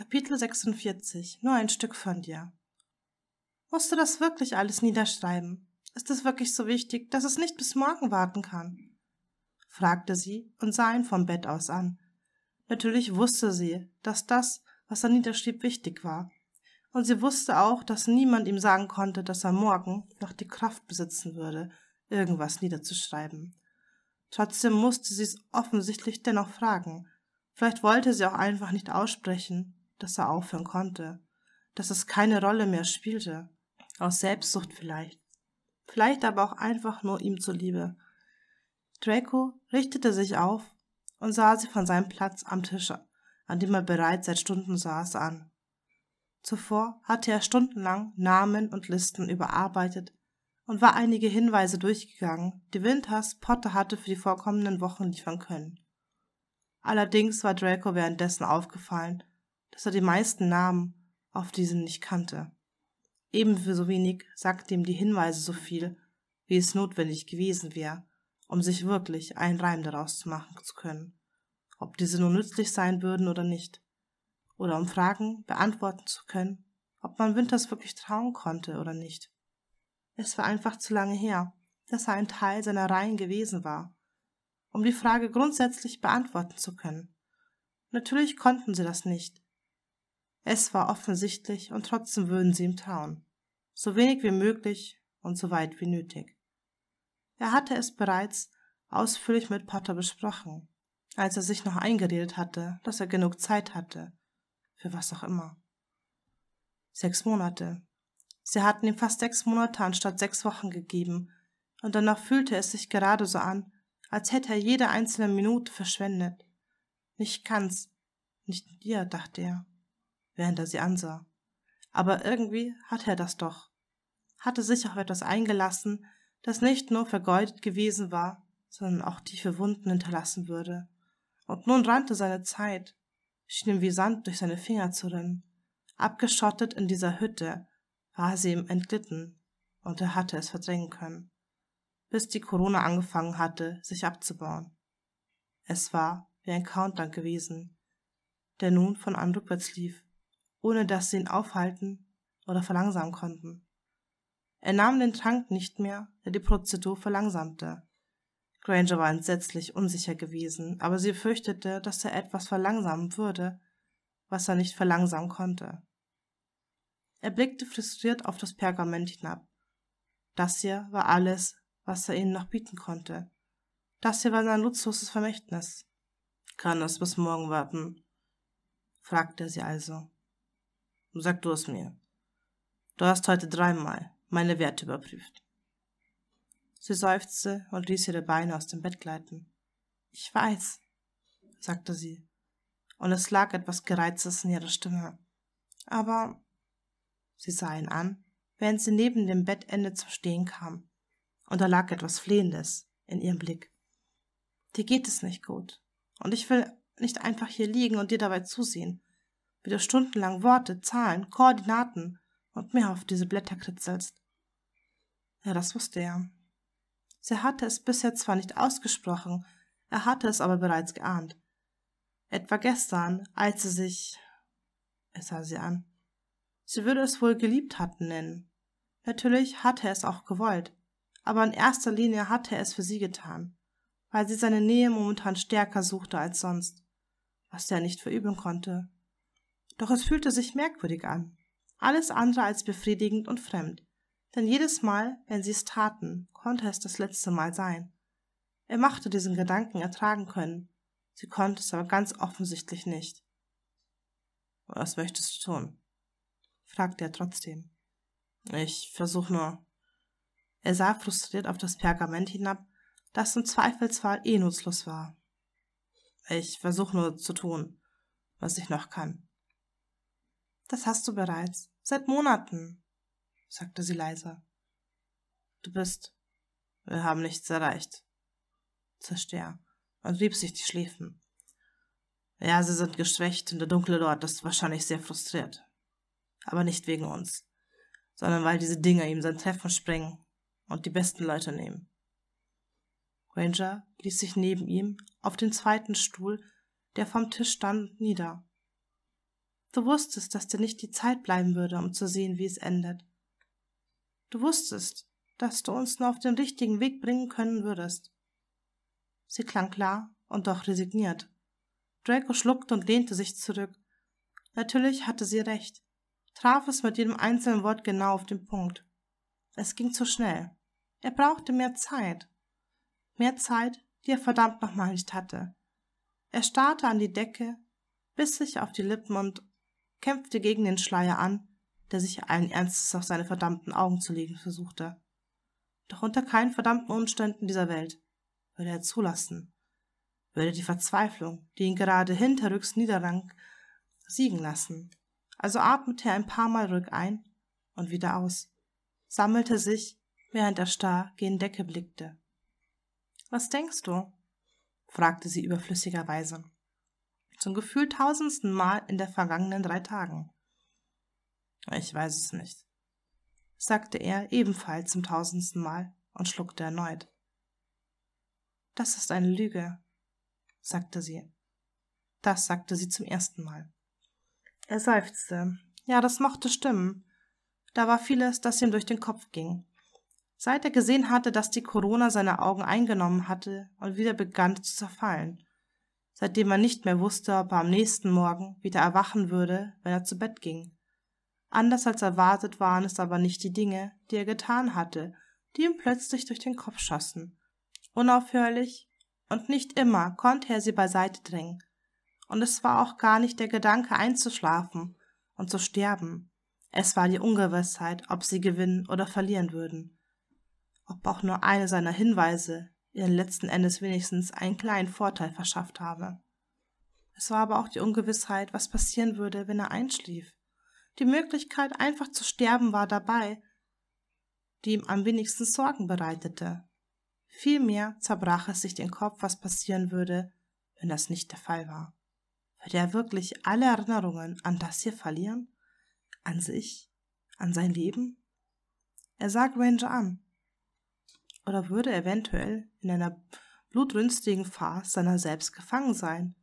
Kapitel 46 Nur ein Stück von dir. Musst du das wirklich alles niederschreiben? Ist es wirklich so wichtig, dass es nicht bis morgen warten kann? fragte sie und sah ihn vom Bett aus an. Natürlich wusste sie, dass das, was er niederschrieb, wichtig war. Und sie wusste auch, dass niemand ihm sagen konnte, dass er morgen noch die Kraft besitzen würde, irgendwas niederzuschreiben. Trotzdem musste sie es offensichtlich dennoch fragen. Vielleicht wollte sie auch einfach nicht aussprechen, dass er aufhören konnte, dass es keine Rolle mehr spielte, aus Selbstsucht vielleicht, vielleicht aber auch einfach nur ihm zuliebe. Draco richtete sich auf und sah sie von seinem Platz am Tisch, an dem er bereits seit Stunden saß, an. Zuvor hatte er stundenlang Namen und Listen überarbeitet und war einige Hinweise durchgegangen, die Winters Potter hatte für die vorkommenden Wochen liefern können. Allerdings war Draco währenddessen aufgefallen, dass er die meisten Namen auf diesen nicht kannte. Ebenso wenig sagte ihm die Hinweise so viel, wie es notwendig gewesen wäre, um sich wirklich einen Reim daraus zu machen zu können, ob diese nur nützlich sein würden oder nicht, oder um Fragen beantworten zu können, ob man Winters wirklich trauen konnte oder nicht. Es war einfach zu lange her, dass er ein Teil seiner Reihen gewesen war, um die Frage grundsätzlich beantworten zu können. Natürlich konnten sie das nicht, es war offensichtlich und trotzdem würden sie ihm trauen. So wenig wie möglich und so weit wie nötig. Er hatte es bereits ausführlich mit Potter besprochen, als er sich noch eingeredet hatte, dass er genug Zeit hatte. Für was auch immer. Sechs Monate. Sie hatten ihm fast sechs Monate anstatt sechs Wochen gegeben, und danach fühlte es sich gerade so an, als hätte er jede einzelne Minute verschwendet. Nicht ganz, nicht mit ihr, dachte er während er sie ansah. Aber irgendwie hatte er das doch. Hatte sich auf etwas eingelassen, das nicht nur vergeudet gewesen war, sondern auch tiefe Wunden hinterlassen würde. Und nun rannte seine Zeit, schien ihm wie Sand durch seine Finger zu rennen. Abgeschottet in dieser Hütte war sie ihm entglitten, und er hatte es verdrängen können, bis die Corona angefangen hatte, sich abzubauen. Es war wie ein Countdown gewesen, der nun von Anrückwärts lief ohne dass sie ihn aufhalten oder verlangsamen konnten. Er nahm den Trank nicht mehr, der die Prozedur verlangsamte. Granger war entsetzlich unsicher gewesen, aber sie fürchtete, dass er etwas verlangsamen würde, was er nicht verlangsamen konnte. Er blickte frustriert auf das Pergament hinab. Das hier war alles, was er ihnen noch bieten konnte. Das hier war sein nutzloses Vermächtnis. Kann es bis morgen warten? fragte sie also. Sag du es mir. Du hast heute dreimal meine Werte überprüft. Sie seufzte und ließ ihre Beine aus dem Bett gleiten. Ich weiß, sagte sie, und es lag etwas Gereiztes in ihrer Stimme. Aber sie sah ihn an, während sie neben dem Bettende zum Stehen kam, und da lag etwas Flehendes in ihrem Blick. Dir geht es nicht gut, und ich will nicht einfach hier liegen und dir dabei zusehen wie du stundenlang Worte, Zahlen, Koordinaten und mehr auf diese Blätter kritzelst. Ja, das wusste er. Sie hatte es bisher zwar nicht ausgesprochen, er hatte es aber bereits geahnt. Etwa gestern, als sie sich. Er sah sie an. Sie würde es wohl geliebt hatten nennen. Natürlich hatte er es auch gewollt, aber in erster Linie hatte er es für sie getan, weil sie seine Nähe momentan stärker suchte als sonst, was er nicht verüben konnte. Doch es fühlte sich merkwürdig an, alles andere als befriedigend und fremd, denn jedes Mal, wenn sie es taten, konnte es das letzte Mal sein. Er machte diesen Gedanken ertragen können, sie konnte es aber ganz offensichtlich nicht. Was möchtest du tun? fragte er trotzdem. Ich versuch nur. Er sah frustriert auf das Pergament hinab, das im Zweifelsfall eh nutzlos war. Ich versuche nur zu tun, was ich noch kann. Das hast du bereits, seit Monaten, sagte sie leiser. Du bist. Wir haben nichts erreicht, zischte er und rieb sich die Schläfen. Ja, sie sind geschwächt und der dunkle Lord ist wahrscheinlich sehr frustriert. Aber nicht wegen uns, sondern weil diese Dinger ihm sein Treffen sprengen und die besten Leute nehmen. Ranger ließ sich neben ihm auf den zweiten Stuhl, der vom Tisch stand, nieder Du wusstest, dass dir nicht die Zeit bleiben würde, um zu sehen, wie es endet. Du wusstest, dass du uns nur auf den richtigen Weg bringen können würdest. Sie klang klar und doch resigniert. Draco schluckte und lehnte sich zurück. Natürlich hatte sie recht, traf es mit jedem einzelnen Wort genau auf den Punkt. Es ging zu schnell. Er brauchte mehr Zeit. Mehr Zeit, die er verdammt nochmal nicht hatte. Er starrte an die Decke, biss sich auf die Lippen und kämpfte gegen den Schleier an, der sich allen Ernstes auf seine verdammten Augen zu legen versuchte. Doch unter keinen verdammten Umständen dieser Welt würde er zulassen, würde die Verzweiflung, die ihn gerade hinterrücks niederrang, siegen lassen. Also atmete er ein paar Mal rück ein und wieder aus, sammelte sich, während er starr gegen Decke blickte. Was denkst du? fragte sie überflüssigerweise. Zum Gefühl tausendsten Mal in der vergangenen drei Tagen. Ich weiß es nicht, sagte er ebenfalls zum tausendsten Mal und schluckte erneut. Das ist eine Lüge, sagte sie. Das sagte sie zum ersten Mal. Er seufzte. Ja, das mochte stimmen. Da war vieles, das ihm durch den Kopf ging. Seit er gesehen hatte, dass die Corona seine Augen eingenommen hatte und wieder begann zu zerfallen, seitdem man nicht mehr wusste, ob er am nächsten Morgen wieder erwachen würde, wenn er zu Bett ging. Anders als erwartet waren es aber nicht die Dinge, die er getan hatte, die ihm plötzlich durch den Kopf schossen. Unaufhörlich und nicht immer konnte er sie beiseite drängen. Und es war auch gar nicht der Gedanke einzuschlafen und zu sterben. Es war die Ungewissheit, ob sie gewinnen oder verlieren würden. Ob auch nur eine seiner Hinweise ihr letzten Endes wenigstens einen kleinen Vorteil verschafft habe. Es war aber auch die Ungewissheit, was passieren würde, wenn er einschlief. Die Möglichkeit, einfach zu sterben, war dabei, die ihm am wenigsten Sorgen bereitete. Vielmehr zerbrach es sich den Kopf, was passieren würde, wenn das nicht der Fall war. Würde er wirklich alle Erinnerungen an das hier verlieren? An sich? An sein Leben? Er sah Granger an oder würde eventuell in einer blutrünstigen Farce seiner selbst gefangen sein,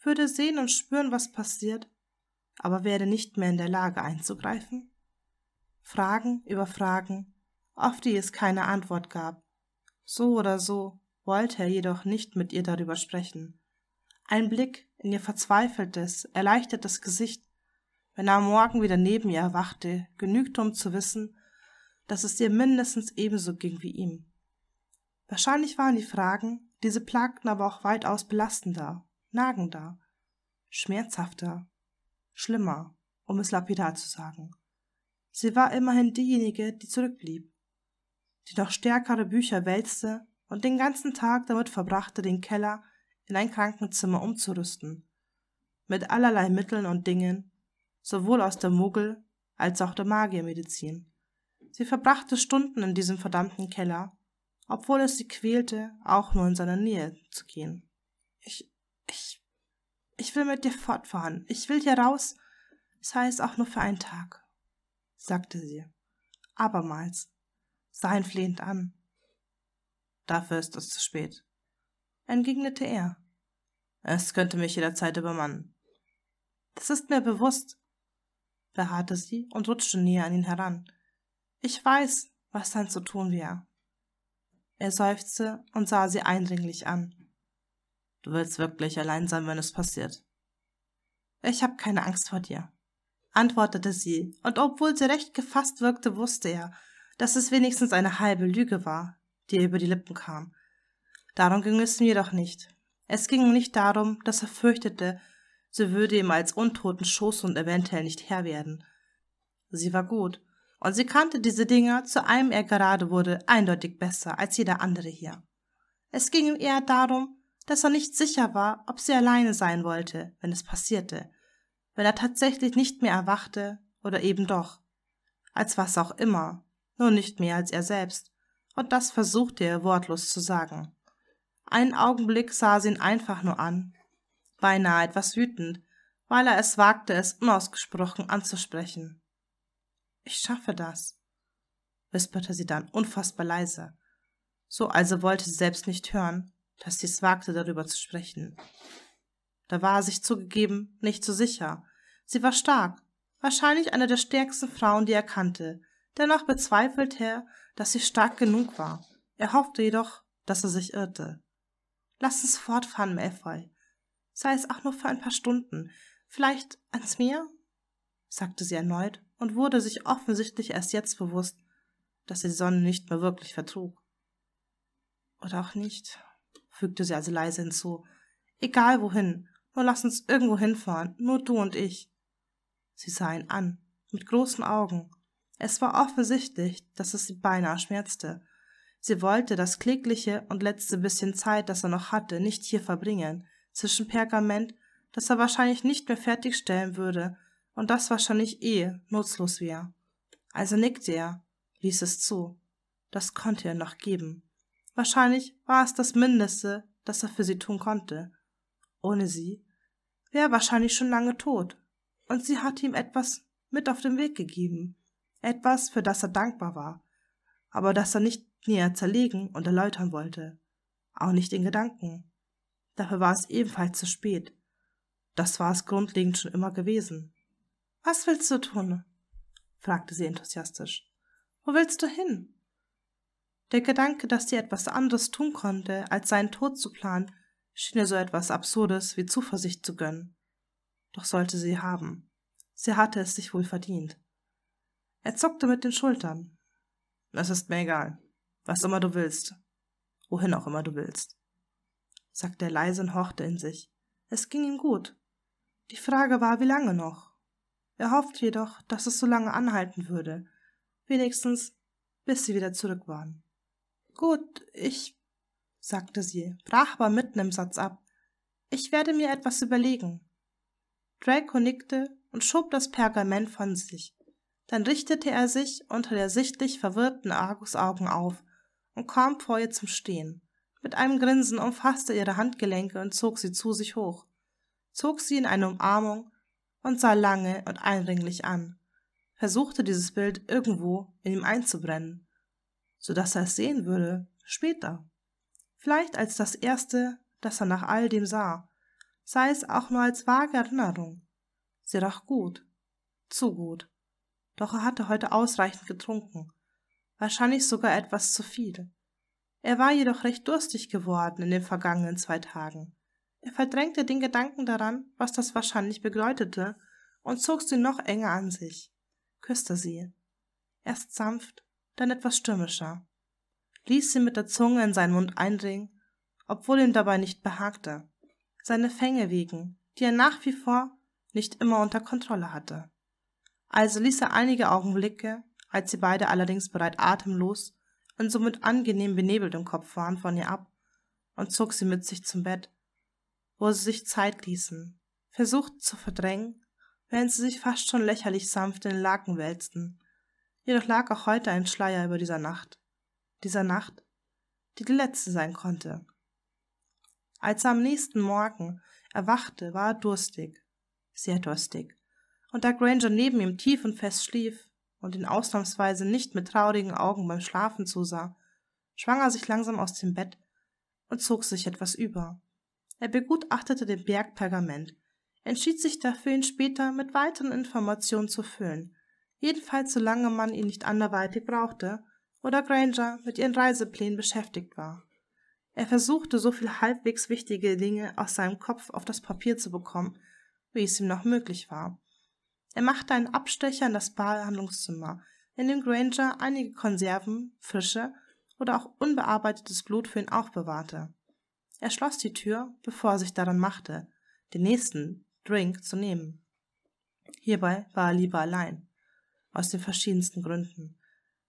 würde sehen und spüren, was passiert, aber wäre nicht mehr in der Lage einzugreifen. Fragen über Fragen, auf die es keine Antwort gab. So oder so wollte er jedoch nicht mit ihr darüber sprechen. Ein Blick in ihr verzweifeltes, erleichtertes Gesicht, wenn er am Morgen wieder neben ihr erwachte, genügte, um zu wissen, dass es ihr mindestens ebenso ging wie ihm. Wahrscheinlich waren die Fragen, diese plagten aber auch weitaus belastender, nagender, schmerzhafter, schlimmer, um es lapidar zu sagen. Sie war immerhin diejenige, die zurückblieb, die noch stärkere Bücher wälzte und den ganzen Tag damit verbrachte, den Keller in ein Krankenzimmer umzurüsten, mit allerlei Mitteln und Dingen, sowohl aus der Mogel als auch der Magiermedizin. Sie verbrachte Stunden in diesem verdammten Keller, obwohl es sie quälte, auch nur in seiner Nähe zu gehen. Ich, ich, ich will mit dir fortfahren. Ich will hier raus, sei es auch nur für einen Tag, sagte sie. Abermals sah ihn flehend an. Dafür ist es zu spät, entgegnete er. Es könnte mich jederzeit übermannen. Das ist mir bewusst, beharrte sie und rutschte näher an ihn heran. Ich weiß, was dann zu tun wäre. Er seufzte und sah sie eindringlich an. Du willst wirklich allein sein, wenn es passiert. Ich habe keine Angst vor dir, antwortete sie, und obwohl sie recht gefasst wirkte, wusste er, dass es wenigstens eine halbe Lüge war, die ihr über die Lippen kam. Darum ging es ihm jedoch nicht. Es ging nicht darum, dass er fürchtete, sie würde ihm als untoten und eventuell nicht Herr werden. Sie war gut, und sie kannte diese Dinger, zu einem er gerade wurde, eindeutig besser als jeder andere hier. Es ging ihm eher darum, dass er nicht sicher war, ob sie alleine sein wollte, wenn es passierte, wenn er tatsächlich nicht mehr erwachte oder eben doch, als was auch immer, nur nicht mehr als er selbst, und das versuchte er wortlos zu sagen. Einen Augenblick sah sie ihn einfach nur an, beinahe etwas wütend, weil er es wagte, es unausgesprochen anzusprechen. Ich schaffe das, wisperte sie dann unfassbar leise. So also wollte sie selbst nicht hören, dass sie es wagte, darüber zu sprechen. Da war er sich zugegeben nicht so sicher. Sie war stark, wahrscheinlich eine der stärksten Frauen, die er kannte. Dennoch bezweifelte er, dass sie stark genug war. Er hoffte jedoch, dass er sich irrte. Lass uns fortfahren, Malfoy. Sei es auch nur für ein paar Stunden. Vielleicht ans Meer? sagte sie erneut und wurde sich offensichtlich erst jetzt bewusst, dass sie die Sonne nicht mehr wirklich vertrug. Oder auch nicht, fügte sie also leise hinzu. Egal wohin, nur lass uns irgendwo hinfahren, nur du und ich. Sie sah ihn an, mit großen Augen. Es war offensichtlich, dass es sie beinahe schmerzte. Sie wollte das klägliche und letzte bisschen Zeit, das er noch hatte, nicht hier verbringen, zwischen Pergament, das er wahrscheinlich nicht mehr fertigstellen würde, und das wahrscheinlich eh nutzlos wäre. Also nickte er, ließ es zu. Das konnte er noch geben. Wahrscheinlich war es das Mindeste, das er für sie tun konnte. Ohne sie wäre er wahrscheinlich schon lange tot. Und sie hatte ihm etwas mit auf den Weg gegeben. Etwas, für das er dankbar war, aber das er nicht näher zerlegen und erläutern wollte. Auch nicht in Gedanken. Dafür war es ebenfalls zu spät. Das war es grundlegend schon immer gewesen. Was willst du, tun? fragte sie enthusiastisch. Wo willst du hin? Der Gedanke, dass sie etwas anderes tun konnte, als seinen Tod zu planen, schien ihr so etwas Absurdes wie Zuversicht zu gönnen. Doch sollte sie haben. Sie hatte es sich wohl verdient. Er zuckte mit den Schultern. Es ist mir egal. Was immer du willst. Wohin auch immer du willst. sagte er leise und horchte in sich. Es ging ihm gut. Die Frage war, wie lange noch? Er hoffte jedoch, dass es so lange anhalten würde, wenigstens bis sie wieder zurück waren. Gut, ich, sagte sie, brach aber mitten im Satz ab. Ich werde mir etwas überlegen. Draco nickte und schob das Pergament von sich. Dann richtete er sich unter der sichtlich verwirrten Argus Augen auf und kam vor ihr zum Stehen. Mit einem Grinsen umfasste ihre Handgelenke und zog sie zu sich hoch, zog sie in eine Umarmung, und sah lange und eindringlich an, versuchte dieses Bild irgendwo in ihm einzubrennen, so dass er es sehen würde, später. Vielleicht als das erste, das er nach all dem sah, sei es auch nur als vage Erinnerung. Sie roch gut, zu gut. Doch er hatte heute ausreichend getrunken, wahrscheinlich sogar etwas zu viel. Er war jedoch recht durstig geworden in den vergangenen zwei Tagen. Er verdrängte den Gedanken daran, was das wahrscheinlich bedeutete, und zog sie noch enger an sich, küsste sie. Erst sanft, dann etwas stürmischer. Ließ sie mit der Zunge in seinen Mund eindringen, obwohl ihm dabei nicht behagte. Seine Fänge wegen, die er nach wie vor nicht immer unter Kontrolle hatte. Also ließ er einige Augenblicke, als sie beide allerdings bereit atemlos und somit angenehm benebelt im Kopf waren, von ihr ab und zog sie mit sich zum Bett, wo sie sich Zeit ließen, versuchten zu verdrängen, während sie sich fast schon lächerlich sanft in den Laken wälzten. Jedoch lag auch heute ein Schleier über dieser Nacht. Dieser Nacht, die die letzte sein konnte. Als er am nächsten Morgen erwachte, war er durstig, sehr durstig. Und da Granger neben ihm tief und fest schlief und ihn ausnahmsweise nicht mit traurigen Augen beim Schlafen zusah, schwang er sich langsam aus dem Bett und zog sich etwas über. Er begutachtete den Bergpergament, entschied sich dafür, ihn später mit weiteren Informationen zu füllen, jedenfalls solange man ihn nicht anderweitig brauchte oder Granger mit ihren Reiseplänen beschäftigt war. Er versuchte, so viel halbwegs wichtige Dinge aus seinem Kopf auf das Papier zu bekommen, wie es ihm noch möglich war. Er machte einen Abstecher in das Behandlungszimmer, in dem Granger einige Konserven, Fische oder auch unbearbeitetes Blut für ihn aufbewahrte. Er schloss die Tür, bevor er sich daran machte, den nächsten Drink zu nehmen. Hierbei war er lieber allein, aus den verschiedensten Gründen.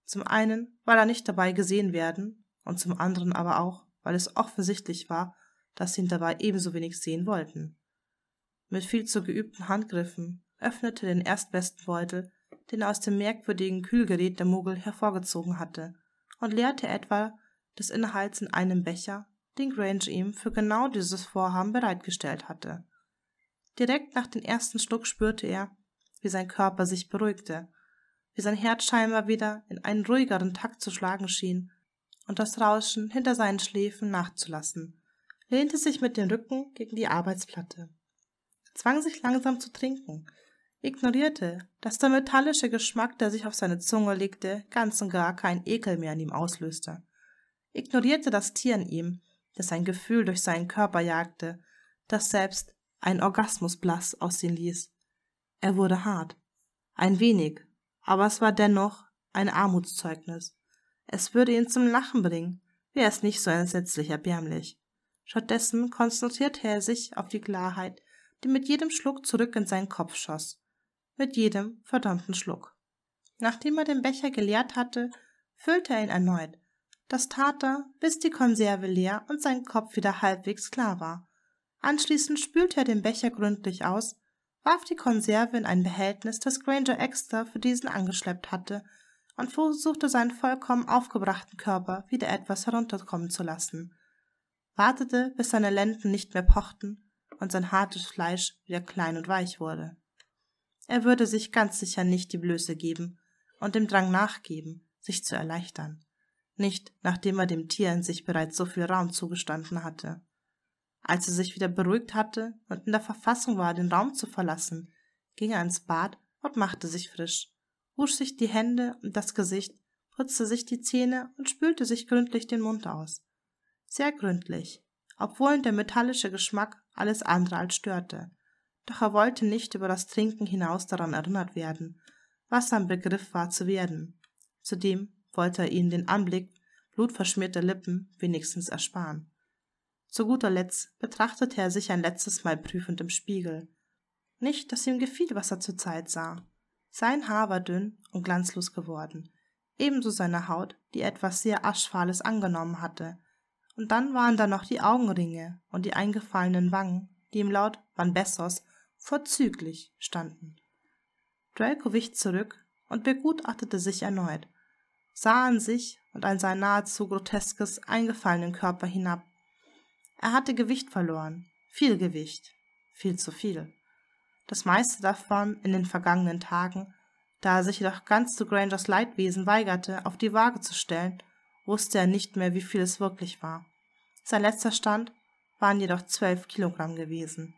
Zum einen, weil er nicht dabei gesehen werden, und zum anderen aber auch, weil es offensichtlich war, dass sie ihn dabei ebenso wenig sehen wollten. Mit viel zu geübten Handgriffen öffnete den erstbesten Beutel, den er aus dem merkwürdigen Kühlgerät der Mogel hervorgezogen hatte, und leerte etwa des Inhalts in einem Becher den Grange ihm für genau dieses Vorhaben bereitgestellt hatte. Direkt nach dem ersten Schluck spürte er, wie sein Körper sich beruhigte, wie sein Herz scheinbar wieder in einen ruhigeren Takt zu schlagen schien und das Rauschen hinter seinen Schläfen nachzulassen, lehnte sich mit dem Rücken gegen die Arbeitsplatte, zwang sich langsam zu trinken, ignorierte, dass der metallische Geschmack, der sich auf seine Zunge legte, ganz und gar keinen Ekel mehr in ihm auslöste, ignorierte das Tier in ihm, das ein Gefühl durch seinen Körper jagte, das selbst einen Orgasmus blass aussehen ließ. Er wurde hart. Ein wenig, aber es war dennoch ein Armutszeugnis. Es würde ihn zum Lachen bringen, wäre es nicht so entsetzlich erbärmlich. Stattdessen konzentrierte er sich auf die Klarheit, die mit jedem Schluck zurück in seinen Kopf schoss. Mit jedem verdammten Schluck. Nachdem er den Becher geleert hatte, füllte er ihn erneut das tat er, bis die Konserve leer und sein Kopf wieder halbwegs klar war. Anschließend spülte er den Becher gründlich aus, warf die Konserve in ein Behältnis, das Granger extra für diesen angeschleppt hatte, und versuchte seinen vollkommen aufgebrachten Körper wieder etwas herunterkommen zu lassen, wartete, bis seine Lenden nicht mehr pochten und sein hartes Fleisch wieder klein und weich wurde. Er würde sich ganz sicher nicht die Blöße geben und dem Drang nachgeben, sich zu erleichtern nicht nachdem er dem Tier in sich bereits so viel Raum zugestanden hatte. Als er sich wieder beruhigt hatte und in der Verfassung war, den Raum zu verlassen, ging er ins Bad und machte sich frisch, wusch sich die Hände und das Gesicht, putzte sich die Zähne und spülte sich gründlich den Mund aus. Sehr gründlich, obwohl ihn der metallische Geschmack alles andere als störte. Doch er wollte nicht über das Trinken hinaus daran erinnert werden, was sein Begriff war zu werden. Zudem wollte er ihnen den Anblick blutverschmierter Lippen wenigstens ersparen. Zu guter Letzt betrachtete er sich ein letztes Mal prüfend im Spiegel. Nicht, dass ihm gefiel, was er zurzeit sah. Sein Haar war dünn und glanzlos geworden, ebenso seine Haut, die etwas sehr Aschfahles angenommen hatte. Und dann waren da noch die Augenringe und die eingefallenen Wangen, die ihm laut Van Bessos vorzüglich standen. Draco wich zurück und begutachtete sich erneut sah an sich und an sein nahezu groteskes eingefallenen Körper hinab. Er hatte Gewicht verloren, viel Gewicht, viel zu viel. Das meiste davon in den vergangenen Tagen, da er sich jedoch ganz zu Grangers Leidwesen weigerte, auf die Waage zu stellen, wusste er nicht mehr, wie viel es wirklich war. Sein letzter Stand waren jedoch zwölf Kilogramm gewesen.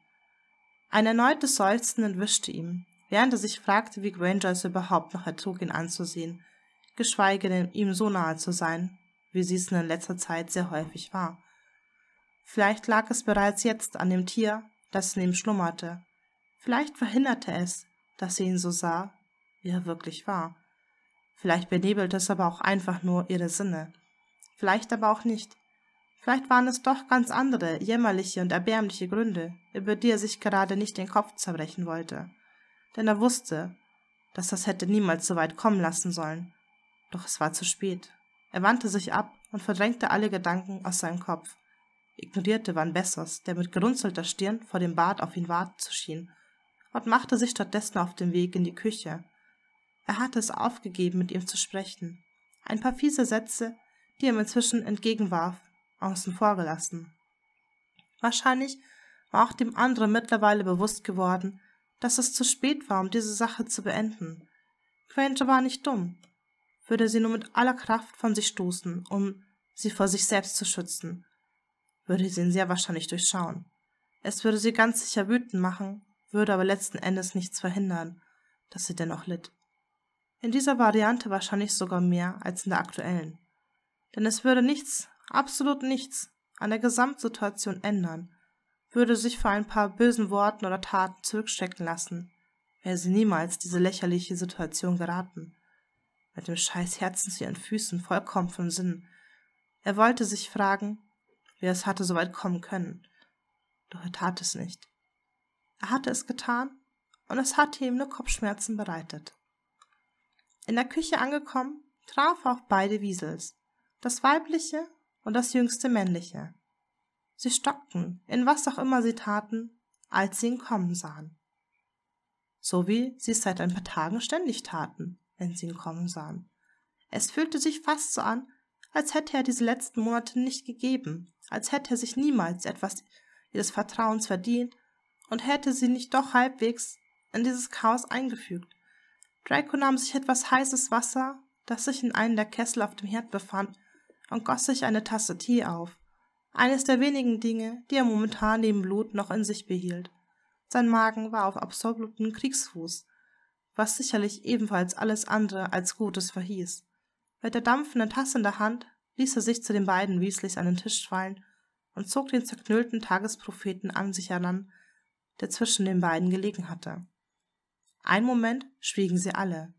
Ein erneutes Seufzen entwischte ihm, während er sich fragte, wie Granger es überhaupt noch ertrug, ihn anzusehen – geschweige denn ihm so nahe zu sein, wie sie es in letzter Zeit sehr häufig war. Vielleicht lag es bereits jetzt an dem Tier, das in ihm schlummerte. Vielleicht verhinderte es, dass sie ihn so sah, wie er wirklich war. Vielleicht benebelte es aber auch einfach nur ihre Sinne. Vielleicht aber auch nicht. Vielleicht waren es doch ganz andere, jämmerliche und erbärmliche Gründe, über die er sich gerade nicht den Kopf zerbrechen wollte. Denn er wusste, dass das hätte niemals so weit kommen lassen sollen. Doch es war zu spät. Er wandte sich ab und verdrängte alle Gedanken aus seinem Kopf, ignorierte Van Bessers, der mit gerunzelter Stirn vor dem Bad auf ihn warten zu schien, und machte sich stattdessen auf den Weg in die Küche. Er hatte es aufgegeben, mit ihm zu sprechen. Ein paar fiese Sätze, die er ihm inzwischen entgegenwarf, außen vor gelassen. Wahrscheinlich war auch dem anderen mittlerweile bewusst geworden, dass es zu spät war, um diese Sache zu beenden. Granger war nicht dumm würde sie nur mit aller Kraft von sich stoßen, um sie vor sich selbst zu schützen, würde sie ihn sehr wahrscheinlich durchschauen. Es würde sie ganz sicher wütend machen, würde aber letzten Endes nichts verhindern, dass sie dennoch litt. In dieser Variante wahrscheinlich sogar mehr als in der aktuellen. Denn es würde nichts, absolut nichts, an der Gesamtsituation ändern, würde sich vor ein paar bösen Worten oder Taten zurückstecken lassen, wäre sie niemals diese lächerliche Situation geraten mit dem scheiß Herzen zu ihren Füßen vollkommen von Sinn. Er wollte sich fragen, wie es hatte so weit kommen können. Doch er tat es nicht. Er hatte es getan und es hatte ihm nur Kopfschmerzen bereitet. In der Küche angekommen, traf auch beide Wiesels, das weibliche und das jüngste männliche. Sie stockten, in was auch immer sie taten, als sie ihn kommen sahen. So wie sie es seit ein paar Tagen ständig taten wenn sie ihn kommen sahen. Es fühlte sich fast so an, als hätte er diese letzten Monate nicht gegeben, als hätte er sich niemals etwas ihres Vertrauens verdient und hätte sie nicht doch halbwegs in dieses Chaos eingefügt. Draco nahm sich etwas heißes Wasser, das sich in einem der Kessel auf dem Herd befand, und goss sich eine Tasse Tee auf. Eines der wenigen Dinge, die er momentan neben Blut noch in sich behielt. Sein Magen war auf absoluten Kriegsfuß was sicherlich ebenfalls alles andere als Gutes verhieß. Mit der dampfenden Tasse in der Hand ließ er sich zu den beiden Weasleys an den Tisch fallen und zog den zerknüllten Tagespropheten an sich heran, der zwischen den beiden gelegen hatte. Einen Moment schwiegen sie alle.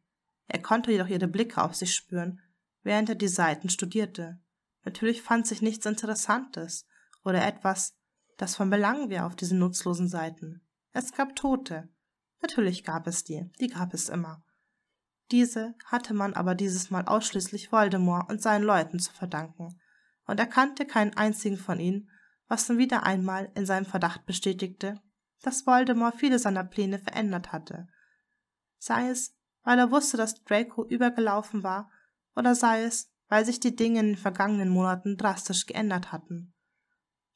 Er konnte jedoch ihre Blicke auf sich spüren, während er die Seiten studierte. Natürlich fand sich nichts Interessantes oder etwas, das von Belang wäre auf diesen nutzlosen Seiten. Es gab Tote, Natürlich gab es die, die gab es immer. Diese hatte man aber dieses Mal ausschließlich Voldemort und seinen Leuten zu verdanken, und er kannte keinen einzigen von ihnen, was nun wieder einmal in seinem Verdacht bestätigte, dass Voldemort viele seiner Pläne verändert hatte. Sei es, weil er wusste, dass Draco übergelaufen war, oder sei es, weil sich die Dinge in den vergangenen Monaten drastisch geändert hatten.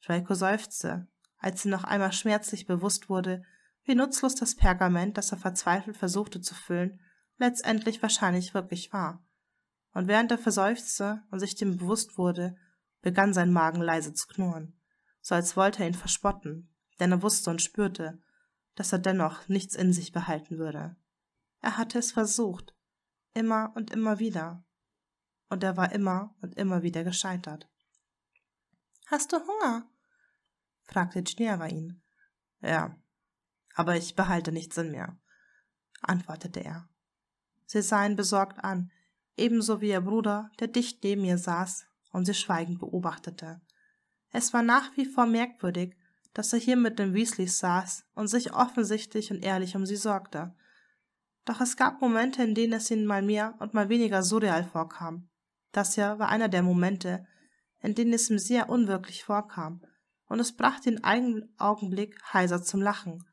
Draco seufzte, als ihm noch einmal schmerzlich bewusst wurde, wie nutzlos das Pergament, das er verzweifelt versuchte zu füllen, letztendlich wahrscheinlich wirklich war. Und während er verseufzte und sich dem bewusst wurde, begann sein Magen leise zu knurren, so als wollte er ihn verspotten, denn er wusste und spürte, dass er dennoch nichts in sich behalten würde. Er hatte es versucht, immer und immer wieder, und er war immer und immer wieder gescheitert. Hast du Hunger? fragte Ginevra ihn. Ja, aber ich behalte nichts in mir, antwortete er. Sie sah ihn besorgt an, ebenso wie ihr Bruder, der dicht neben ihr saß und sie schweigend beobachtete. Es war nach wie vor merkwürdig, dass er hier mit den Weasleys saß und sich offensichtlich und ehrlich um sie sorgte. Doch es gab Momente, in denen es ihnen mal mehr und mal weniger surreal vorkam. Das hier war einer der Momente, in denen es ihm sehr unwirklich vorkam, und es brachte ihn einen Augenblick heiser zum Lachen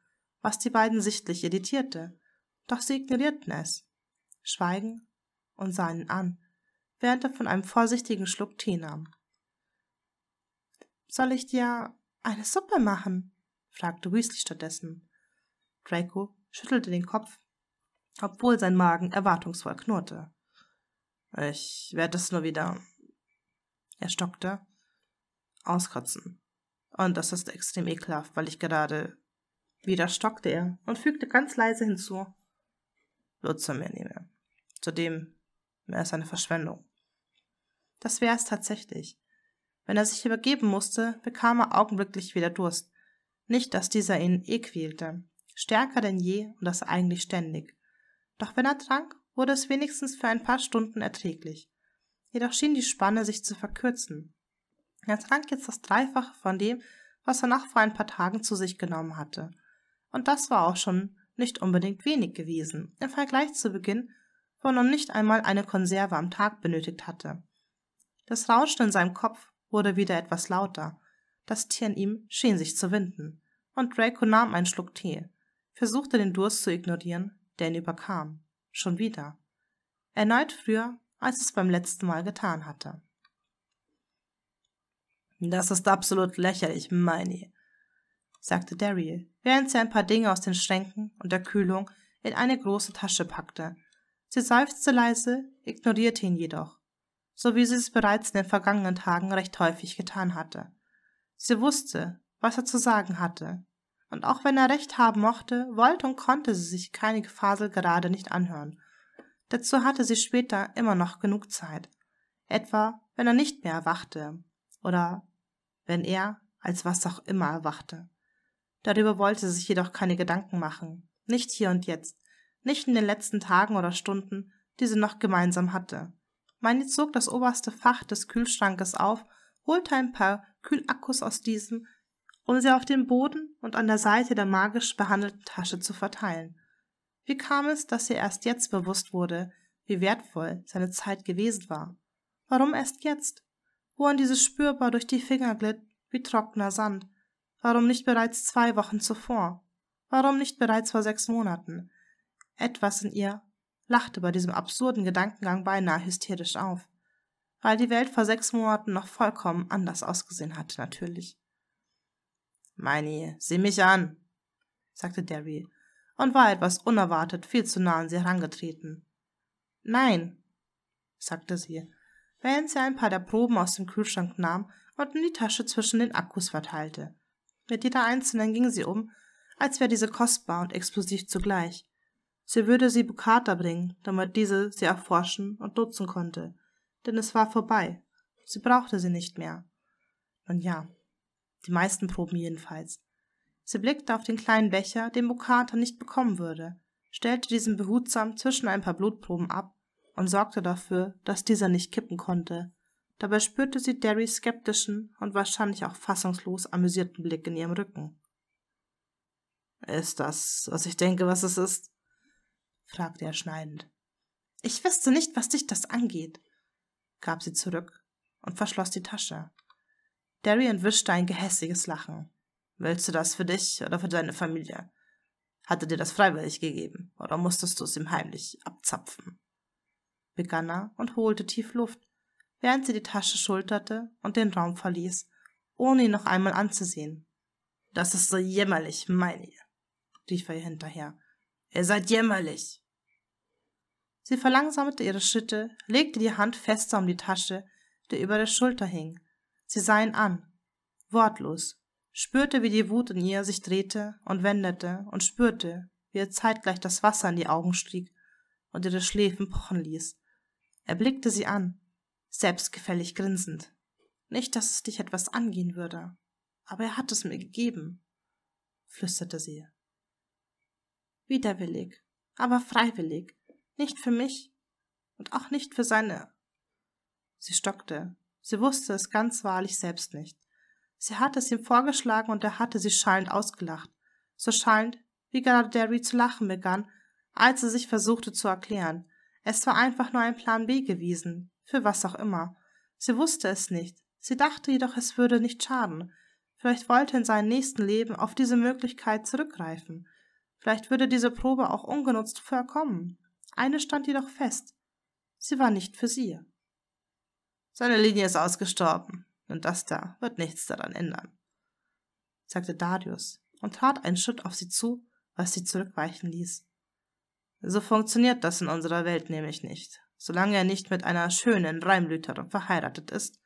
was die beiden sichtlich irritierte, doch sie ignorierten es, schweigen und sahen ihn an, während er von einem vorsichtigen Schluck Tee nahm. Soll ich dir eine Suppe machen? fragte Weasley stattdessen. Draco schüttelte den Kopf, obwohl sein Magen erwartungsvoll knurrte. Ich werde es nur wieder. Er stockte. Auskotzen. Und das ist extrem ekelhaft, weil ich gerade wieder stockte er und fügte ganz leise hinzu. Lutze mir nie mehr. Zudem wäre es eine Verschwendung. Das wäre es tatsächlich. Wenn er sich übergeben musste, bekam er augenblicklich wieder Durst. Nicht, dass dieser ihn eh quälte. Stärker denn je und das eigentlich ständig. Doch wenn er trank, wurde es wenigstens für ein paar Stunden erträglich. Jedoch schien die Spanne sich zu verkürzen. Er trank jetzt das Dreifache von dem, was er nach vor ein paar Tagen zu sich genommen hatte und das war auch schon nicht unbedingt wenig gewesen, im Vergleich zu Beginn, wo er noch nicht einmal eine Konserve am Tag benötigt hatte. Das Rauschen in seinem Kopf wurde wieder etwas lauter, das Tier in ihm schien sich zu winden, und Draco nahm einen Schluck Tee, versuchte den Durst zu ignorieren, der ihn überkam. Schon wieder. Erneut früher, als es beim letzten Mal getan hatte. Das ist absolut lächerlich, meine, sagte Daryl, während sie ein paar Dinge aus den Schränken und der Kühlung in eine große Tasche packte. Sie seufzte leise, ignorierte ihn jedoch, so wie sie es bereits in den vergangenen Tagen recht häufig getan hatte. Sie wusste, was er zu sagen hatte, und auch wenn er recht haben mochte, wollte und konnte sie sich keine Gefasel gerade nicht anhören. Dazu hatte sie später immer noch genug Zeit, etwa wenn er nicht mehr erwachte, oder wenn er als was auch immer erwachte. Darüber wollte sie sich jedoch keine Gedanken machen, nicht hier und jetzt, nicht in den letzten Tagen oder Stunden, die sie noch gemeinsam hatte. Manni zog das oberste Fach des Kühlschrankes auf, holte ein paar Kühlakkus aus diesem, um sie auf dem Boden und an der Seite der magisch behandelten Tasche zu verteilen. Wie kam es, dass ihr erst jetzt bewusst wurde, wie wertvoll seine Zeit gewesen war? Warum erst jetzt? Wo an dieses spürbar durch die Finger glitt wie trockener Sand, Warum nicht bereits zwei Wochen zuvor? Warum nicht bereits vor sechs Monaten? Etwas in ihr lachte bei diesem absurden Gedankengang beinahe hysterisch auf, weil die Welt vor sechs Monaten noch vollkommen anders ausgesehen hatte, natürlich. Meine, sieh mich an, sagte Derry und war etwas unerwartet viel zu nah an sie herangetreten. Nein, sagte sie, während sie ein paar der Proben aus dem Kühlschrank nahm und in die Tasche zwischen den Akkus verteilte. Mit jeder einzelnen ging sie um, als wäre diese kostbar und explosiv zugleich. Sie würde sie Bukata bringen, damit diese sie erforschen und nutzen konnte. Denn es war vorbei. Sie brauchte sie nicht mehr. Nun ja, die meisten Proben jedenfalls. Sie blickte auf den kleinen Becher, den Bukata nicht bekommen würde, stellte diesen behutsam zwischen ein paar Blutproben ab und sorgte dafür, dass dieser nicht kippen konnte. Dabei spürte sie Darrys skeptischen und wahrscheinlich auch fassungslos amüsierten Blick in ihrem Rücken. Ist das, was ich denke, was es ist? fragte er schneidend. Ich wüsste nicht, was dich das angeht, gab sie zurück und verschloss die Tasche. Derry entwischte ein gehässiges Lachen. Willst du das für dich oder für deine Familie? Hatte dir das freiwillig gegeben oder musstest du es ihm heimlich abzapfen? begann er und holte tief Luft, während sie die Tasche schulterte und den Raum verließ, ohne ihn noch einmal anzusehen. Das ist so jämmerlich, meine ihr, rief er ihr hinterher. Ihr seid jämmerlich. Sie verlangsamte ihre Schritte, legte die Hand fester um die Tasche, die über der Schulter hing. Sie sah ihn an, wortlos, spürte, wie die Wut in ihr sich drehte und wendete und spürte, wie ihr zeitgleich das Wasser in die Augen stieg und ihre Schläfen pochen ließ. Er blickte sie an, selbstgefällig grinsend. Nicht, dass es dich etwas angehen würde, aber er hat es mir gegeben, flüsterte sie. Widerwillig, aber freiwillig, nicht für mich und auch nicht für seine. Sie stockte, sie wusste es ganz wahrlich selbst nicht. Sie hatte es ihm vorgeschlagen und er hatte sie schallend ausgelacht, so schallend, wie gerade Derry zu lachen begann, als er sich versuchte zu erklären. Es war einfach nur ein Plan B gewesen, für was auch immer. Sie wusste es nicht, sie dachte jedoch, es würde nicht schaden. Vielleicht wollte in seinem nächsten Leben auf diese Möglichkeit zurückgreifen. Vielleicht würde diese Probe auch ungenutzt verkommen. Eine stand jedoch fest. Sie war nicht für sie. Seine Linie ist ausgestorben, und das da wird nichts daran ändern, sagte Darius und trat einen Schritt auf sie zu, was sie zurückweichen ließ. So funktioniert das in unserer Welt nämlich nicht solange er nicht mit einer schönen Reimlüterin verheiratet ist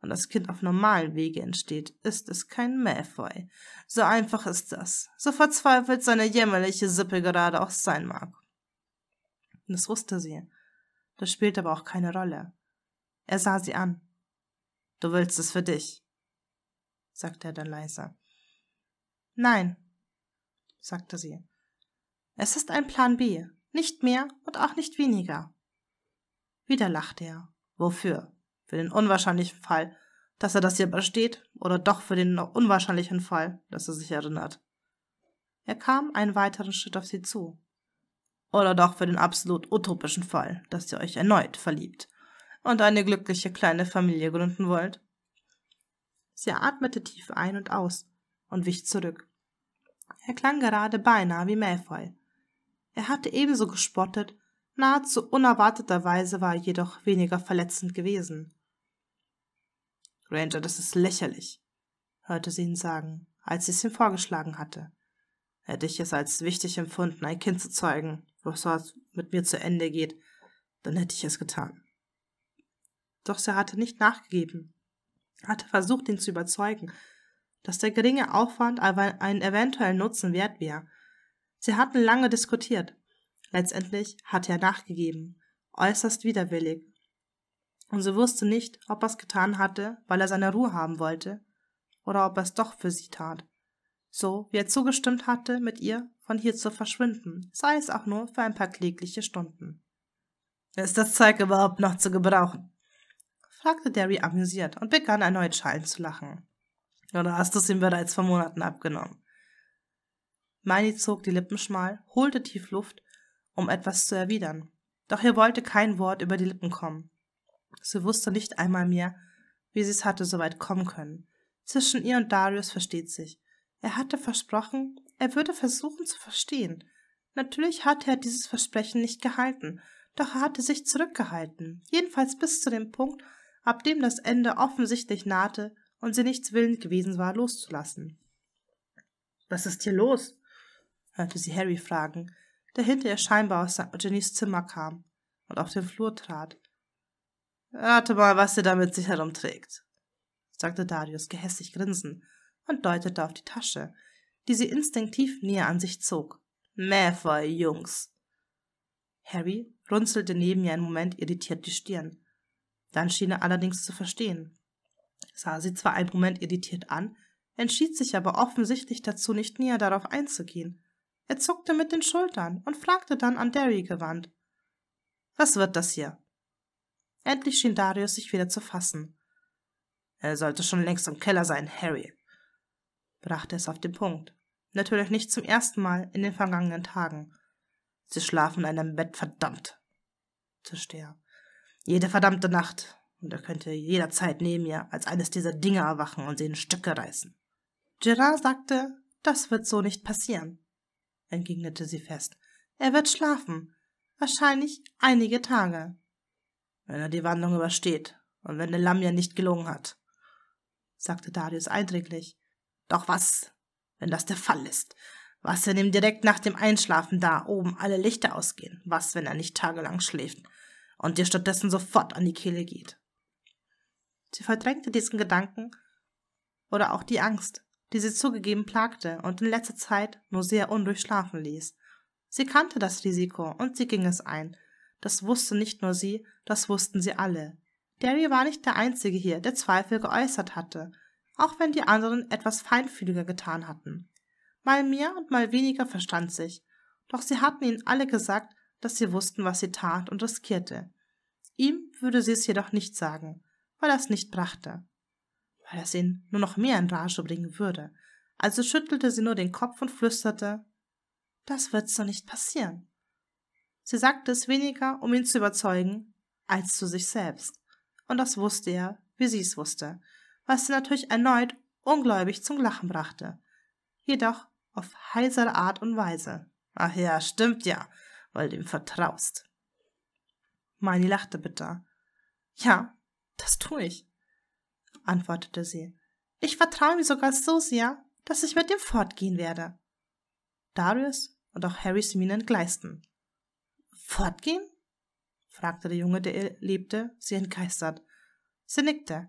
und das Kind auf normalen Wege entsteht, ist es kein Malfoy. So einfach ist das, so verzweifelt seine jämmerliche Sippe gerade auch sein mag. Das wusste sie. Das spielt aber auch keine Rolle. Er sah sie an. Du willst es für dich, sagte er dann leiser. Nein, sagte sie. Es ist ein Plan B, nicht mehr und auch nicht weniger. Wieder lachte er. Wofür? Für den unwahrscheinlichen Fall, dass er das hier übersteht, oder doch für den noch unwahrscheinlichen Fall, dass er sich erinnert. Er kam einen weiteren Schritt auf sie zu. Oder doch für den absolut utopischen Fall, dass ihr euch erneut verliebt und eine glückliche kleine Familie gründen wollt. Sie atmete tief ein und aus und wich zurück. Er klang gerade beinahe wie Malfoy. Er hatte ebenso gespottet nahezu unerwarteterweise war er jedoch weniger verletzend gewesen. Ranger, das ist lächerlich, hörte sie ihn sagen, als sie es ihm vorgeschlagen hatte. Hätte ich es als wichtig empfunden, ein Kind zu zeugen, bevor es mit mir zu Ende geht, dann hätte ich es getan. Doch sie hatte nicht nachgegeben, hatte versucht, ihn zu überzeugen, dass der geringe Aufwand aber einen eventuellen Nutzen wert wäre. Sie hatten lange diskutiert, Letztendlich hatte er nachgegeben, äußerst widerwillig. Und sie wusste nicht, ob er es getan hatte, weil er seine Ruhe haben wollte, oder ob er es doch für sie tat. So wie er zugestimmt hatte, mit ihr von hier zu verschwinden, sei es auch nur für ein paar klägliche Stunden. Ist das Zeug überhaupt noch zu gebrauchen? fragte Derry amüsiert und begann erneut schallend zu lachen. Oder hast du es ihm bereits vor Monaten abgenommen? Meini zog die Lippen schmal, holte tief Luft um etwas zu erwidern. Doch ihr wollte kein Wort über die Lippen kommen. Sie wusste nicht einmal mehr, wie sie es hatte so weit kommen können. Zwischen ihr und Darius versteht sich. Er hatte versprochen, er würde versuchen zu verstehen. Natürlich hatte er dieses Versprechen nicht gehalten, doch er hatte sich zurückgehalten, jedenfalls bis zu dem Punkt, ab dem das Ende offensichtlich nahte und sie nichts willend gewesen war, loszulassen. Was ist hier los? hörte sie Harry fragen, der hinter ihr scheinbar aus Jennys Zimmer kam und auf den Flur trat. Rate mal, was sie damit sich herumträgt, sagte Darius gehässig grinsend und deutete auf die Tasche, die sie instinktiv näher an sich zog. Mäfer, Jungs! Harry runzelte neben ihr einen Moment irritiert die Stirn. Dann schien er allerdings zu verstehen. Sah sie zwar einen Moment irritiert an, entschied sich aber offensichtlich dazu, nicht näher darauf einzugehen. Er zuckte mit den Schultern und fragte dann an Derry gewandt. Was wird das hier? Endlich schien Darius sich wieder zu fassen. Er sollte schon längst im Keller sein, Harry, brachte es auf den Punkt. Natürlich nicht zum ersten Mal in den vergangenen Tagen. Sie schlafen in einem Bett, verdammt, zischte er. Jede verdammte Nacht, und er könnte jederzeit neben mir als eines dieser Dinge erwachen und sie in Stücke reißen. Gerard sagte, das wird so nicht passieren entgegnete sie fest. Er wird schlafen. Wahrscheinlich einige Tage. Wenn er die Wandlung übersteht und wenn der Lamm ja nicht gelungen hat, sagte Darius eindringlich. Doch was, wenn das der Fall ist? Was, wenn ihm direkt nach dem Einschlafen da oben alle Lichter ausgehen? Was, wenn er nicht tagelang schläft und dir stattdessen sofort an die Kehle geht? Sie verdrängte diesen Gedanken oder auch die Angst, die sie zugegeben plagte und in letzter Zeit nur sehr undurchschlafen ließ. Sie kannte das Risiko und sie ging es ein. Das wusste nicht nur sie, das wussten sie alle. Derry war nicht der Einzige hier, der Zweifel geäußert hatte, auch wenn die anderen etwas feinfühliger getan hatten. Mal mehr und mal weniger verstand sich, doch sie hatten ihnen alle gesagt, dass sie wussten, was sie tat und riskierte. Ihm würde sie es jedoch nicht sagen, weil er es nicht brachte weil das ihn nur noch mehr in Rage bringen würde. Also schüttelte sie nur den Kopf und flüsterte, das wird so nicht passieren. Sie sagte es weniger, um ihn zu überzeugen, als zu sich selbst. Und das wusste er, wie sie es wusste, was sie natürlich erneut ungläubig zum Lachen brachte. Jedoch auf heisere Art und Weise. Ach ja, stimmt ja, weil du ihm vertraust. Mani lachte bitter. Ja, das tue ich antwortete sie. Ich vertraue ihm sogar so sehr, dass ich mit ihm fortgehen werde. Darius und auch Harrys Mienen gleisten. Fortgehen? fragte der Junge, der lebte, sie entgeistert. Sie nickte.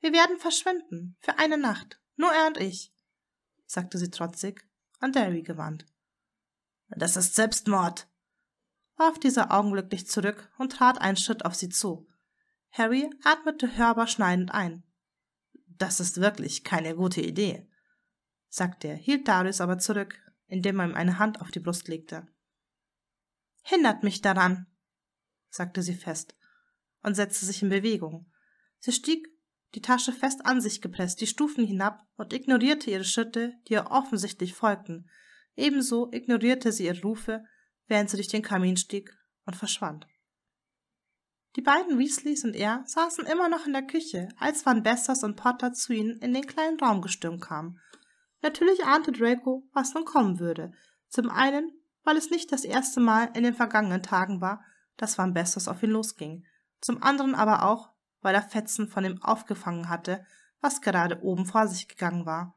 Wir werden verschwinden, für eine Nacht, nur er und ich, sagte sie trotzig, an Derry gewandt. Das ist Selbstmord, warf dieser augenblicklich zurück und trat einen Schritt auf sie zu. Harry atmete hörbar schneidend ein. Das ist wirklich keine gute Idee, sagte er, hielt Darius aber zurück, indem er ihm eine Hand auf die Brust legte. Hindert mich daran, sagte sie fest und setzte sich in Bewegung. Sie stieg, die Tasche fest an sich gepresst, die Stufen hinab und ignorierte ihre Schritte, die ihr offensichtlich folgten. Ebenso ignorierte sie ihre Rufe, während sie durch den Kamin stieg und verschwand. Die beiden Weasleys und er saßen immer noch in der Küche, als Van Bessers und Potter zu ihnen in den kleinen Raum gestürmt kamen. Natürlich ahnte Draco, was nun kommen würde. Zum einen, weil es nicht das erste Mal in den vergangenen Tagen war, dass Van Bessers auf ihn losging. Zum anderen aber auch, weil er Fetzen von ihm aufgefangen hatte, was gerade oben vor sich gegangen war.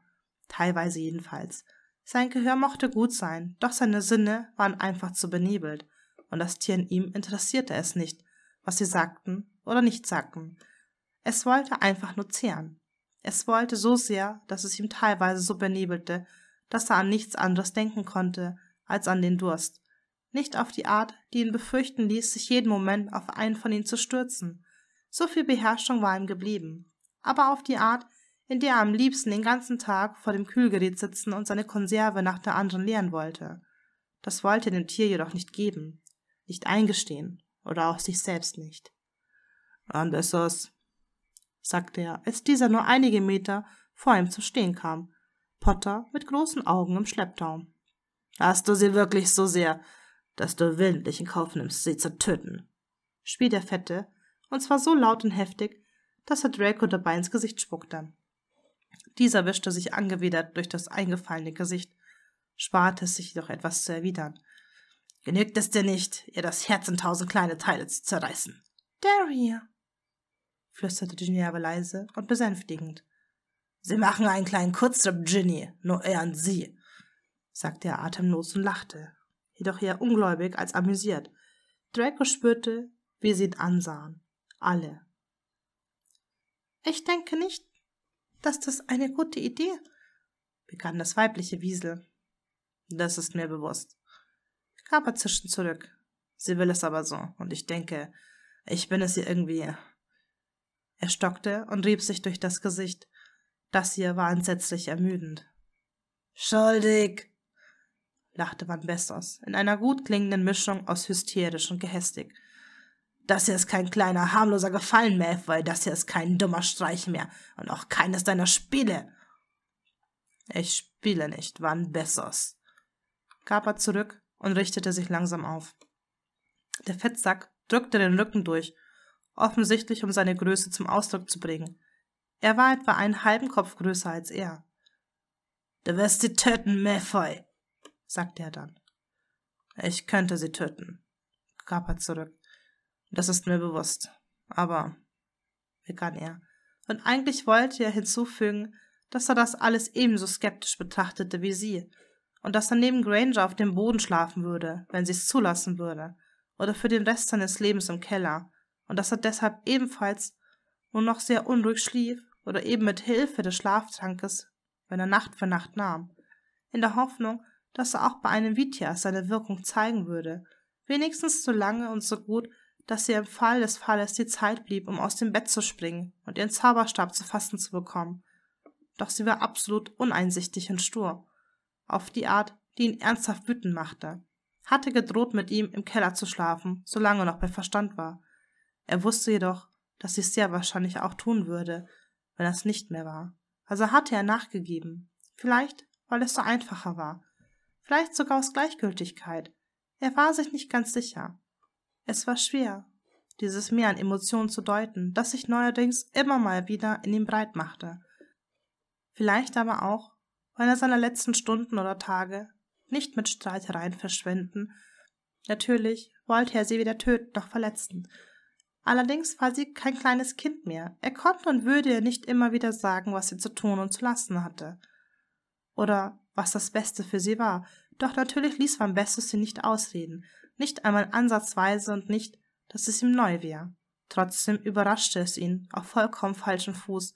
Teilweise jedenfalls. Sein Gehör mochte gut sein, doch seine Sinne waren einfach zu benebelt, und das Tier in ihm interessierte es nicht, was sie sagten oder nicht sagten. Es wollte einfach nur zehren. Es wollte so sehr, dass es ihm teilweise so benebelte, dass er an nichts anderes denken konnte als an den Durst. Nicht auf die Art, die ihn befürchten ließ, sich jeden Moment auf einen von ihnen zu stürzen. So viel Beherrschung war ihm geblieben, aber auf die Art, in der er am liebsten den ganzen Tag vor dem Kühlgerät sitzen und seine Konserve nach der anderen leeren wollte. Das wollte er dem Tier jedoch nicht geben, nicht eingestehen oder auch sich selbst nicht. Andersos, sagte er, als dieser nur einige Meter vor ihm zu Stehen kam, Potter mit großen Augen im Schlepptau. Hast du sie wirklich so sehr, dass du willentlich in Kauf nimmst, sie zu töten? spie der Fette, und zwar so laut und heftig, dass er Draco dabei ins Gesicht spuckte. Dieser wischte sich angewidert durch das eingefallene Gesicht, sparte es sich jedoch etwas zu erwidern Genügt es dir nicht, ihr das Herz in tausend kleine Teile zu zerreißen? Daria, flüsterte Geneva leise und besänftigend. Sie machen einen kleinen Kurztrip, Ginny, nur er und sie, sagte er atemlos und lachte, jedoch eher ungläubig als amüsiert. Draco spürte, wie sie ihn ansahen. Alle. Ich denke nicht, dass das eine gute Idee, begann das weibliche Wiesel. Das ist mir bewusst, aber zischen zurück. Sie will es aber so, und ich denke, ich bin es ihr irgendwie. Er stockte und rieb sich durch das Gesicht. Das hier war entsetzlich ermüdend. Schuldig, lachte Van Bessos, in einer gut klingenden Mischung aus hysterisch und gehässig. Das hier ist kein kleiner, harmloser Gefallen, weil das hier ist kein dummer Streich mehr und auch keines deiner Spiele. Ich spiele nicht, Van Bessos, gab er zurück und richtete sich langsam auf. Der Fettsack drückte den Rücken durch, offensichtlich um seine Größe zum Ausdruck zu bringen. Er war etwa einen halben Kopf größer als er. Du wirst sie töten, Malfoy, sagte er dann. Ich könnte sie töten, gab er zurück. Das ist mir bewusst. Aber, begann er, und eigentlich wollte er hinzufügen, dass er das alles ebenso skeptisch betrachtete wie sie, und dass er neben Granger auf dem Boden schlafen würde, wenn sie es zulassen würde, oder für den Rest seines Lebens im Keller, und dass er deshalb ebenfalls nur noch sehr unruhig schlief oder eben mit Hilfe des Schlaftrankes, wenn er Nacht für Nacht nahm, in der Hoffnung, dass er auch bei einem Vitias seine Wirkung zeigen würde, wenigstens so lange und so gut, dass ihr im Fall des Falles die Zeit blieb, um aus dem Bett zu springen und ihren Zauberstab zu fassen zu bekommen. Doch sie war absolut uneinsichtig und stur auf die Art, die ihn ernsthaft wütend machte, hatte gedroht, mit ihm im Keller zu schlafen, solange er noch bei Verstand war. Er wusste jedoch, dass sie es sehr wahrscheinlich auch tun würde, wenn es nicht mehr war. Also hatte er nachgegeben. Vielleicht, weil es so einfacher war. Vielleicht sogar aus Gleichgültigkeit. Er war sich nicht ganz sicher. Es war schwer, dieses Meer an Emotionen zu deuten, das sich neuerdings immer mal wieder in ihm breit machte. Vielleicht aber auch, wenn er seine letzten Stunden oder Tage nicht mit Streitereien verschwenden. Natürlich wollte er sie weder töten noch verletzen. Allerdings war sie kein kleines Kind mehr. Er konnte und würde ihr nicht immer wieder sagen, was sie zu tun und zu lassen hatte. Oder was das Beste für sie war. Doch natürlich ließ Van Bessus sie nicht ausreden. Nicht einmal ansatzweise und nicht, dass es ihm neu wäre. Trotzdem überraschte es ihn auf vollkommen falschen Fuß,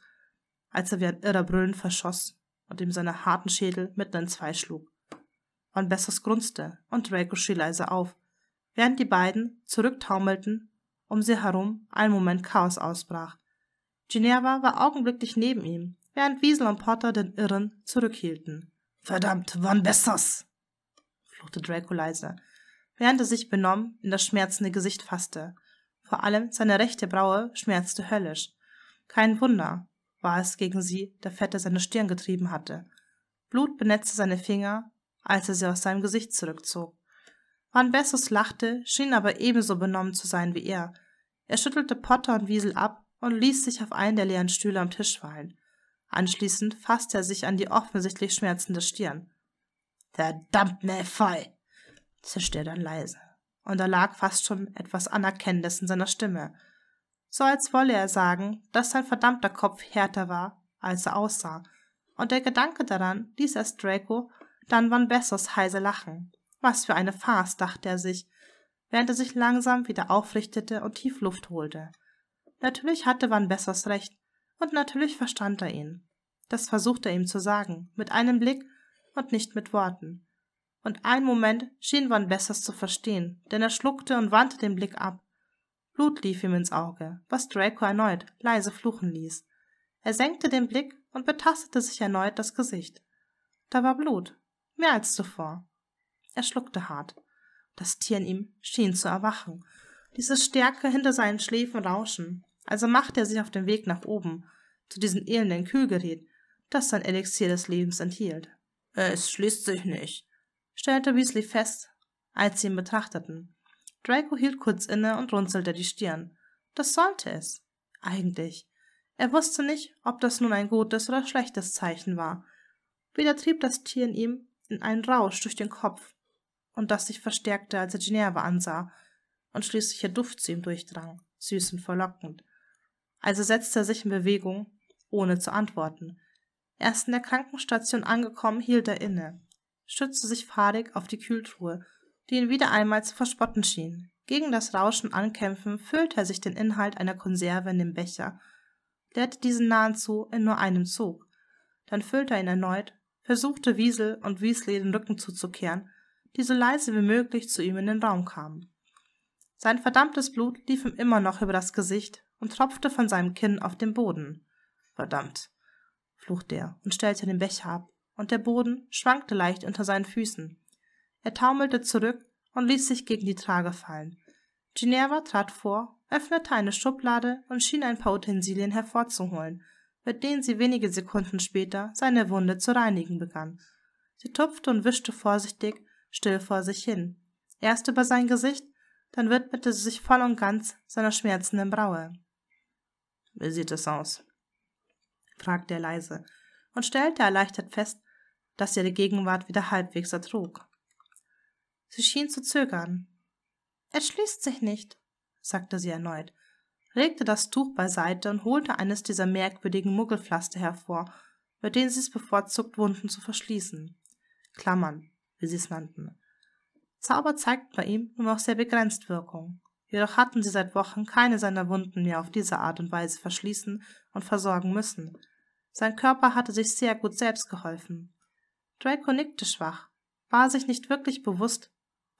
als er wie ein irrer Brüllen verschoss und ihm seine harten Schädel mitten in zwei schlug. Von Bessers grunzte und Draco schrie leise auf, während die beiden zurücktaumelten, um sie herum ein Moment Chaos ausbrach. Ginevra war augenblicklich neben ihm, während Wiesel und Potter den Irren zurückhielten. Verdammt, Van Bessers! fluchte Draco leise, während er sich benommen in das schmerzende Gesicht fasste. Vor allem seine rechte Braue schmerzte höllisch. Kein Wunder, war es gegen sie der Vetter seine Stirn getrieben hatte. Blut benetzte seine Finger, als er sie aus seinem Gesicht zurückzog. Van Bessus lachte, schien aber ebenso benommen zu sein wie er. Er schüttelte Potter und Wiesel ab und ließ sich auf einen der leeren Stühle am Tisch fallen. Anschließend fasste er sich an die offensichtlich schmerzende Stirn. Verdammt, Malfoy! zischte er dann leise. Und da lag fast schon etwas Anerkennendes in seiner Stimme so als wolle er sagen, dass sein verdammter Kopf härter war, als er aussah, und der Gedanke daran ließ erst Draco, dann Van Bessos heise lachen. Was für eine Farce, dachte er sich, während er sich langsam wieder aufrichtete und tief Luft holte. Natürlich hatte Van Bessos recht, und natürlich verstand er ihn. Das versuchte er ihm zu sagen, mit einem Blick und nicht mit Worten. Und ein Moment schien Van Bessers zu verstehen, denn er schluckte und wandte den Blick ab, Blut lief ihm ins Auge, was Draco erneut leise fluchen ließ. Er senkte den Blick und betastete sich erneut das Gesicht. Da war Blut, mehr als zuvor. Er schluckte hart. Das Tier in ihm schien zu erwachen, dieses Stärke hinter seinen Schläfen rauschen. Also machte er sich auf den Weg nach oben, zu diesem elenden Kühlgerät, das sein Elixier des Lebens enthielt. Es schließt sich nicht, stellte Weasley fest, als sie ihn betrachteten. Draco hielt kurz inne und runzelte die Stirn. Das sollte es. Eigentlich. Er wusste nicht, ob das nun ein gutes oder schlechtes Zeichen war. Wieder trieb das Tier in ihm in einen Rausch durch den Kopf, und das sich verstärkte, als er Geneva ansah und schließlich ihr Duft zu ihm durchdrang, süß und verlockend. Also setzte er sich in Bewegung, ohne zu antworten. Erst in der Krankenstation angekommen, hielt er inne, stützte sich fahrig auf die Kühltruhe die ihn wieder einmal zu verspotten schien. Gegen das Rauschen ankämpfen, füllte er sich den Inhalt einer Konserve in den Becher, leerte diesen nahen nahezu in nur einem Zug. Dann füllte er ihn erneut, versuchte Wiesel und Wiesli den Rücken zuzukehren, die so leise wie möglich zu ihm in den Raum kamen. Sein verdammtes Blut lief ihm immer noch über das Gesicht und tropfte von seinem Kinn auf den Boden. Verdammt, fluchte er und stellte den Becher ab, und der Boden schwankte leicht unter seinen Füßen. Er taumelte zurück und ließ sich gegen die Trage fallen. Ginevra trat vor, öffnete eine Schublade und schien ein paar Utensilien hervorzuholen, mit denen sie wenige Sekunden später seine Wunde zu reinigen begann. Sie tupfte und wischte vorsichtig, still vor sich hin. Erst über sein Gesicht, dann widmete sie sich voll und ganz seiner schmerzenden Braue. Wie sieht es aus? fragte er leise und stellte erleichtert fest, dass ihre Gegenwart wieder halbwegs ertrug. Sie schien zu zögern. Es schließt sich nicht, sagte sie erneut, legte das Tuch beiseite und holte eines dieser merkwürdigen Muggelpflaster hervor, mit denen sie es bevorzugt, Wunden zu verschließen. Klammern, wie sie es nannten. Zauber zeigten bei ihm nur noch sehr begrenzt Wirkung. Jedoch hatten sie seit Wochen keine seiner Wunden mehr auf diese Art und Weise verschließen und versorgen müssen. Sein Körper hatte sich sehr gut selbst geholfen. Draco nickte schwach, war sich nicht wirklich bewusst,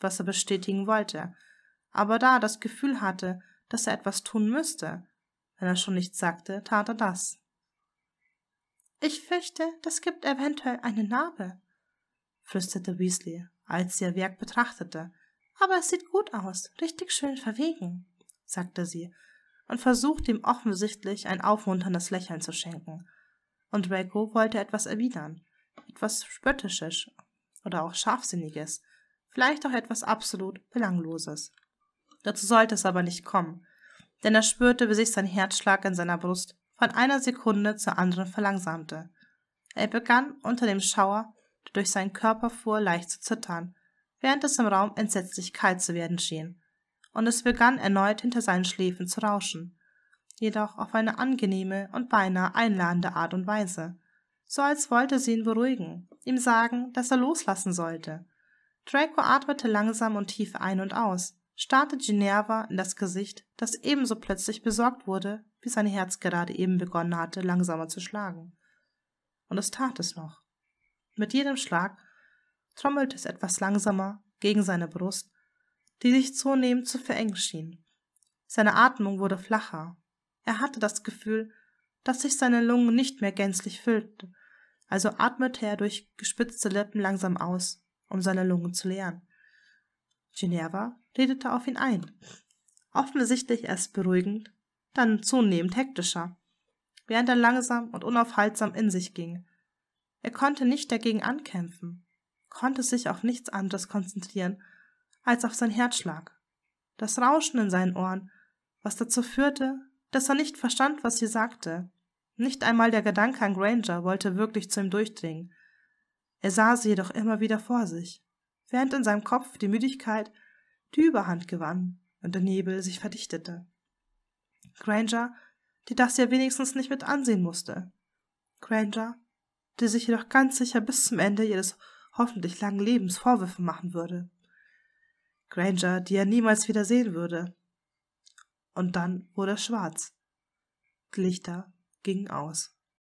was er bestätigen wollte, aber da er das Gefühl hatte, dass er etwas tun müsste. Wenn er schon nichts sagte, tat er das. Ich fürchte, das gibt eventuell eine Narbe, flüsterte Weasley, als sie ihr Werk betrachtete. Aber es sieht gut aus, richtig schön verwegen, sagte sie und versuchte ihm offensichtlich ein aufmunterndes Lächeln zu schenken. Und Draco wollte etwas erwidern, etwas Spöttisches oder auch Scharfsinniges, vielleicht auch etwas absolut Belangloses. Dazu sollte es aber nicht kommen, denn er spürte, wie sich sein Herzschlag in seiner Brust von einer Sekunde zur anderen verlangsamte. Er begann unter dem Schauer, der durch seinen Körper fuhr, leicht zu zittern, während es im Raum entsetzlich kalt zu werden schien, und es begann erneut hinter seinen Schläfen zu rauschen, jedoch auf eine angenehme und beinahe einladende Art und Weise, so als wollte sie ihn beruhigen, ihm sagen, dass er loslassen sollte, Draco atmete langsam und tief ein und aus, starrte Ginevra in das Gesicht, das ebenso plötzlich besorgt wurde, wie sein Herz gerade eben begonnen hatte, langsamer zu schlagen. Und es tat es noch. Mit jedem Schlag trommelte es etwas langsamer gegen seine Brust, die sich zunehmend zu verengen schien. Seine Atmung wurde flacher. Er hatte das Gefühl, dass sich seine Lungen nicht mehr gänzlich füllten, also atmete er durch gespitzte Lippen langsam aus um seine Lungen zu leeren. Ginevra redete auf ihn ein, offensichtlich erst beruhigend, dann zunehmend hektischer, während er langsam und unaufhaltsam in sich ging. Er konnte nicht dagegen ankämpfen, konnte sich auf nichts anderes konzentrieren als auf sein Herzschlag, das Rauschen in seinen Ohren, was dazu führte, dass er nicht verstand, was sie sagte. Nicht einmal der Gedanke an Granger wollte wirklich zu ihm durchdringen. Er sah sie jedoch immer wieder vor sich, während in seinem Kopf die Müdigkeit die Überhand gewann und der Nebel sich verdichtete. Granger, die das ja wenigstens nicht mit ansehen musste. Granger, die sich jedoch ganz sicher bis zum Ende ihres hoffentlich langen Lebens Vorwürfe machen würde. Granger, die er niemals wieder sehen würde. Und dann wurde es schwarz. Die Lichter gingen aus.